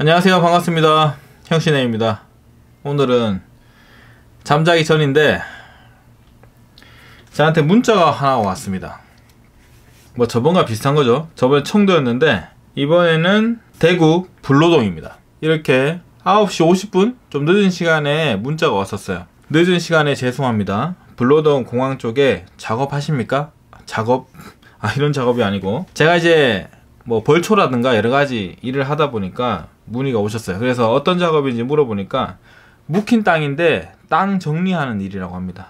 안녕하세요. 반갑습니다. 형신혜입니다. 오늘은 잠자기 전인데 저한테 문자가 하나 왔습니다. 뭐 저번과 비슷한 거죠. 저번에 청도였는데 이번에는 대구 불로동입니다. 이렇게 9시 50분 좀 늦은 시간에 문자가 왔었어요. 늦은 시간에 죄송합니다. 불로동 공항 쪽에 작업하십니까? 작업? 아 이런 작업이 아니고 제가 이제 뭐 벌초라든가 여러 가지 일을 하다 보니까 문의가 오셨어요. 그래서 어떤 작업인지 물어보니까 묵힌 땅인데 땅 정리하는 일이라고 합니다.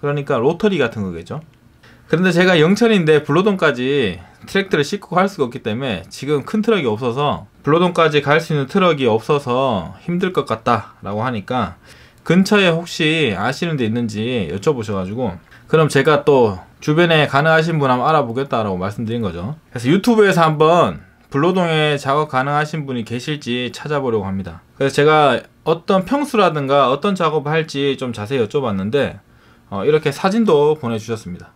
그러니까 로터리 같은 거겠죠. 그런데 제가 영천인데 블로동까지트랙터를 싣고 갈 수가 없기 때문에 지금 큰 트럭이 없어서 블로동까지갈 수 있는 트럭이 없어서 힘들 것 같다 라고 하니까 근처에 혹시 아시는 데 있는지 여쭤보셔가지고 그럼 제가 또 주변에 가능하신 분 한번 알아보겠다라고 말씀드린 거죠. 그래서 유튜브에서 한번 불로동에 작업 가능하신 분이 계실지 찾아보려고 합니다. 그래서 제가 어떤 평수라든가 어떤 작업을 할지 좀 자세히 여쭤봤는데 어, 이렇게 사진도 보내주셨습니다.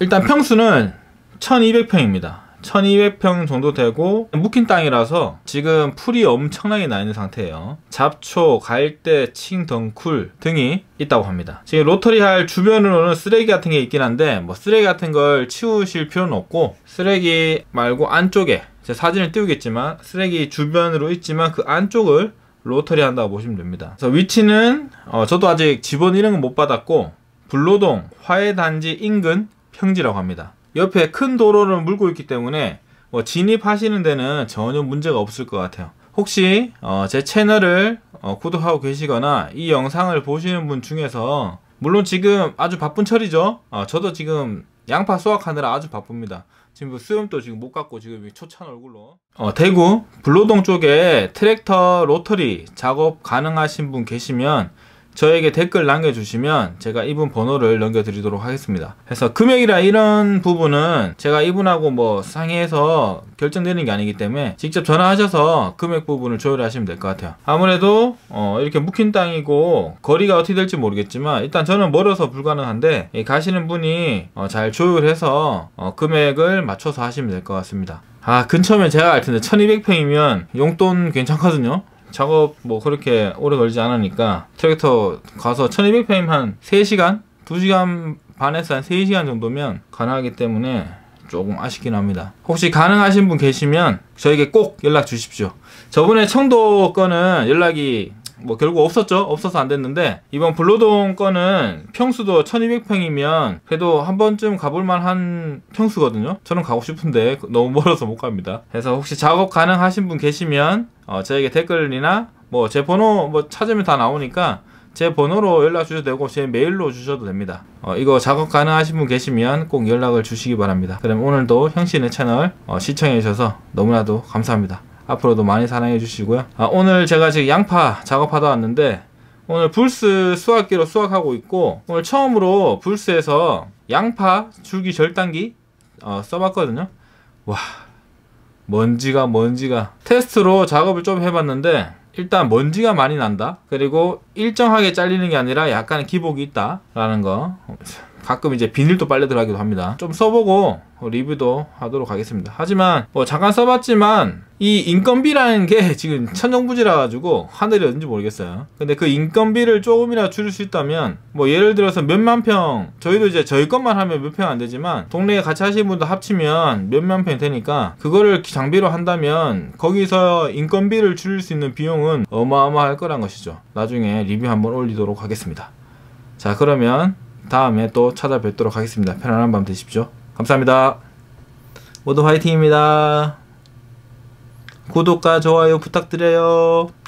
일단 평수는 1200평입니다. 1200평 정도 되고 묵힌 땅이라서 지금 풀이 엄청나게 나 있는 상태예요 잡초, 갈대, 칭, 덩쿨 등이 있다고 합니다 지금 로터리 할 주변으로는 쓰레기 같은 게 있긴 한데 뭐 쓰레기 같은 걸 치우실 필요는 없고 쓰레기 말고 안쪽에 제 사진을 띄우겠지만 쓰레기 주변으로 있지만 그 안쪽을 로터리 한다고 보시면 됩니다 그래서 위치는 어, 저도 아직 집원 이름은 못 받았고 불로동 화훼단지 인근 평지라고 합니다 옆에 큰 도로를 물고 있기 때문에 뭐 진입하시는 데는 전혀 문제가 없을 것 같아요. 혹시 어제 채널을 어 구독하고 계시거나 이 영상을 보시는 분 중에서 물론 지금 아주 바쁜 철이죠. 어 저도 지금 양파 수확하느라 아주 바쁩니다. 지금 뭐 수염도 지금 못갖고 지금 초찬 얼굴로 어, 대구 불로동 쪽에 트랙터 로터리 작업 가능하신 분 계시면 저에게 댓글 남겨주시면 제가 이분 번호를 넘겨드리도록 하겠습니다. 그래서 금액이라 이런 부분은 제가 이분하고 뭐 상의해서 결정되는 게 아니기 때문에 직접 전화하셔서 금액 부분을 조율하시면 될 것 같아요. 아무래도 어 이렇게 묵힌 땅이고 거리가 어떻게 될지 모르겠지만 일단 저는 멀어서 불가능한데 가시는 분이 어잘 조율해서 어 금액을 맞춰서 하시면 될 것 같습니다. 아 근처면 제가 알 텐데 1200평이면 용돈 괜찮거든요 작업 뭐 그렇게 오래 걸리지 않으니까 트랙터 가서 1200팸 한 3시간? 2시간 반에서 한 3시간 정도면 가능하기 때문에 조금 아쉽긴 합니다. 혹시 가능하신 분 계시면 저에게 꼭 연락 주십시오. 저번에 청도 거는 연락이 뭐 결국 없었죠. 없어서 안 됐는데 이번 블루동 거는 평수도 1200평이면 그래도 한 번쯤 가볼 만한 평수거든요. 저는 가고 싶은데 너무 멀어서 못 갑니다. 그래서 혹시 작업 가능하신 분 계시면 어 저에게 댓글이나 뭐 제 번호 뭐 찾으면 다 나오니까 제 번호로 연락 주셔도 되고 제 메일로 주셔도 됩니다. 어, 이거 작업 가능하신 분 계시면 꼭 연락을 주시기 바랍니다. 그럼 오늘도 형신의 채널 어, 시청해 주셔서 너무나도 감사합니다. 앞으로도 많이 사랑해 주시고요. 아, 오늘 제가 지금 양파 작업하다 왔는데 오늘 불스 수확기로 수확하고 있고 오늘 처음으로 불스에서 양파 줄기 절단기 어, 써봤거든요. 와 먼지가 먼지가 테스트로 작업을 좀 해봤는데 일단 먼지가 많이 난다 그리고 일정하게 잘리는 게 아니라 약간 기복이 있다 라는 거 가끔 이제 비닐도 빨려 들어가기도 합니다. 좀 써보고 리뷰도 하도록 하겠습니다. 하지만 뭐 잠깐 써봤지만 이 인건비라는 게 지금 천정부지라 가지고 하늘이 어딘지 모르겠어요. 근데 그 인건비를 조금이라 줄일 수 있다면 뭐 예를 들어서 몇만 평 저희도 이제 저희 것만 하면 몇 평 안 되지만 동네에 같이 하시는 분도 합치면 몇만 평이 되니까 그거를 장비로 한다면 거기서 인건비를 줄일 수 있는 비용은 어마어마할 거란 것이죠. 나중에 리뷰 한번 올리도록 하겠습니다. 자 그러면 다음에 또 찾아뵙도록 하겠습니다. 편안한 밤 되십시오. 감사합니다. 모두 화이팅입니다. 구독과 좋아요 부탁드려요.